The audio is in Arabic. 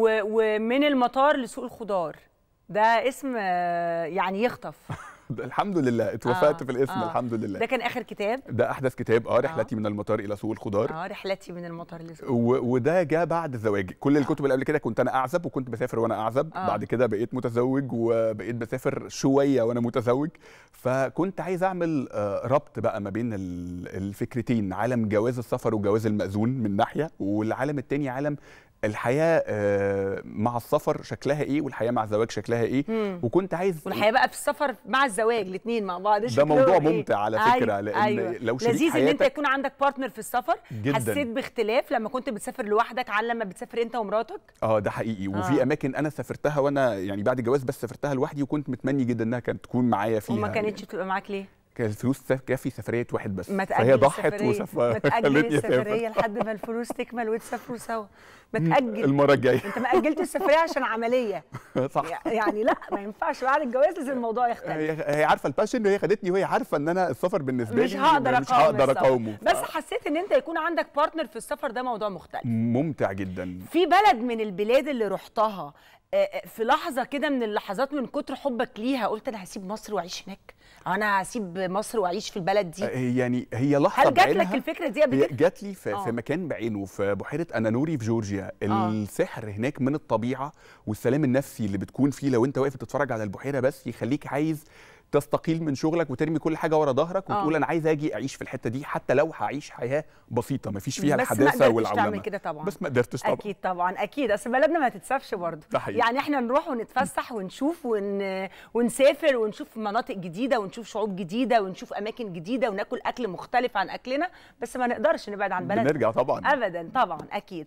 ومن المطار لسوق الخضار ده اسم يعني يخطف الحمد لله اتوفقت آه في الاسم آه الحمد لله ده كان اخر كتاب ده احدث كتاب اه رحلتي آه من المطار الى سوق الخضار اه رحلتي من المطار لسوق وده جاء بعد زواجي كل الكتب اللي قبل كده كنت انا اعزب وكنت بسافر وانا اعزب آه بعد كده بقيت متزوج وبقيت بسافر شويه وانا متزوج فكنت عايز اعمل آه، ربط بقى ما بين الفكرتين عالم جواز السفر وجواز المأذون من ناحيه والعالم الثاني عالم الحياه آه، مع السفر شكلها ايه والحياه مع الزواج شكلها ايه مم. وكنت عايز والحياه بقى في السفر مع الزواج الاثنين مع بعض ده موضوع إيه؟ ممتع على فكره أيوة. لان أيوة. لو شريك لذيذ ان انت يكون عندك بارتنر في السفر جداً. حسيت باختلاف لما كنت بتسافر لوحدك عن لما بتسافر انت ومراتك اه ده حقيقي آه. وفي اماكن انا سافرتها وانا يعني بعد الجواز بس سافرتها لوحدي وكنت متمني جدا انها كانت تكون معايا فيها وما كانتش تبقى معاك ليه كان الفلوس تكفي سفريه واحد بس ما فهي ضحت وسافرت ما تاجل السفريه لحد ما الفلوس تكمل وتسافروا سوا ما تاجل المره الجايه انت ما اجلت السفريه عشان عمليه صح يعني لا ما ينفعش بعد الجواز لازم الموضوع يختلف هي عارفه الباشن هي خدتني وهي عارفه ان انا السفر بالنسبه مش لي هقدر مش هقدر اقاومه بس حسيت ان انت يكون عندك بارتنر في السفر ده موضوع مختلف ممتع جدا في بلد من البلاد اللي رحتها آه، آه، في لحظه كده من اللحظات من كتر حبك ليها قلت انا هسيب مصر واعيش هناك انا هسيب مصر واعيش في البلد دي آه، يعني هي لحظه هل جات لك الفكره دي قبل كده جات لي في, آه. في مكان بعينه في بحيره انانوري في جورجيا آه. السحر هناك من الطبيعه والسلام النفسي اللي بتكون فيه لو انت واقف تتفرج على البحيره بس يخليك عايز تستقيل من شغلك وترمي كل حاجه ورا ظهرك آه. وتقول انا عايز اجي اعيش في الحته دي حتى لو هعيش حياه بسيطه ما فيش فيها الحداثه والعولمه بس ما كده طبعا بس ما قدرتش طبعا اكيد طبعا اكيد اصل بلدنا ما تتسفش برضه يعني احنا نروح ونتفسح ونشوف ون... ونسافر ونشوف مناطق جديده ونشوف شعوب جديده ونشوف اماكن جديده وناكل اكل مختلف عن اكلنا بس ما نقدرش نبعد عن بلدنا نرجع طبعا ابدا طبعا اكيد